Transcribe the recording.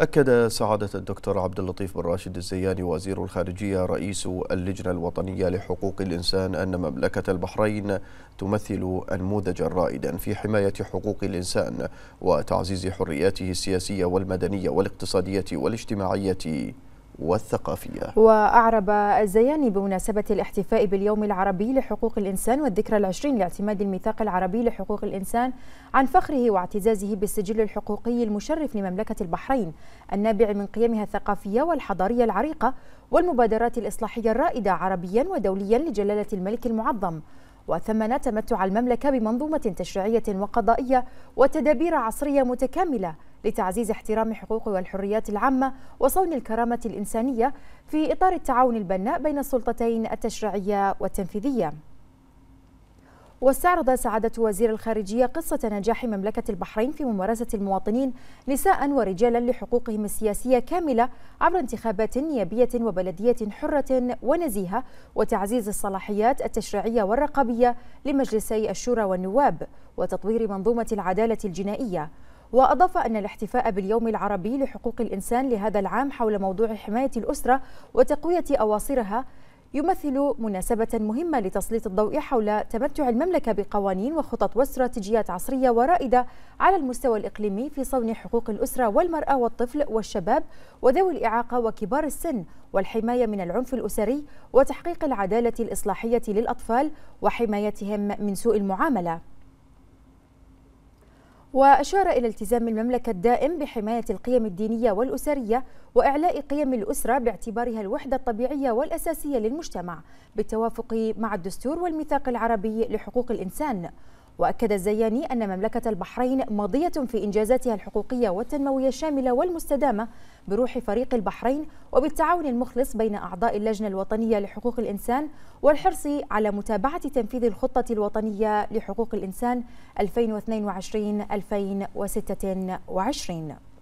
أكد سعادة الدكتور عبد اللطيف بن راشد الزياني وزير الخارجية رئيس اللجنة الوطنية لحقوق الإنسان أن مملكة البحرين تمثل أنموذجا رائدا في حماية حقوق الإنسان وتعزيز حرياته السياسية والمدنية والاقتصادية والاجتماعية والثقافية وأعرب الزياني بمناسبة الاحتفاء باليوم العربي لحقوق الإنسان والذكرى العشرين لاعتماد الميثاق العربي لحقوق الإنسان عن فخره واعتزازه بالسجل الحقوقي المشرف لمملكة البحرين النابع من قيمها الثقافية والحضارية العريقة والمبادرات الإصلاحية الرائدة عربيا ودوليا لجلالة الملك المعظم وثمن تمتع المملكة بمنظومة تشريعية وقضائية وتدابير عصرية متكاملة لتعزيز احترام حقوق والحريات العامة وصون الكرامة الإنسانية في إطار التعاون البناء بين السلطتين التشريعية والتنفيذية واستعرض سعادة وزير الخارجية قصة نجاح مملكة البحرين في ممارسة المواطنين نساء ورجالا لحقوقهم السياسية كاملة عبر انتخابات نيابية وبلدية حرة ونزيهة وتعزيز الصلاحيات التشريعية والرقابية لمجلسي الشورى والنواب وتطوير منظومة العدالة الجنائية وأضاف أن الاحتفاء باليوم العربي لحقوق الإنسان لهذا العام حول موضوع حماية الأسرة وتقوية أواصرها يمثل مناسبة مهمة لتسليط الضوء حول تمتع المملكة بقوانين وخطط واستراتيجيات عصرية ورائدة على المستوى الإقليمي في صون حقوق الأسرة والمرأة والطفل والشباب وذوي الإعاقة وكبار السن والحماية من العنف الأسري وتحقيق العدالة الإصلاحية للأطفال وحمايتهم من سوء المعاملة وأشار إلى التزام المملكة الدائم بحماية القيم الدينية والأسرية وإعلاء قيم الأسرة باعتبارها الوحدة الطبيعية والأساسية للمجتمع بالتوافق مع الدستور والميثاق العربي لحقوق الإنسان وأكد الزياني أن مملكة البحرين ماضية في إنجازاتها الحقوقية والتنموية الشاملة والمستدامة بروح فريق البحرين وبالتعاون المخلص بين أعضاء اللجنة الوطنية لحقوق الإنسان والحرص على متابعة تنفيذ الخطة الوطنية لحقوق الإنسان 2022-2026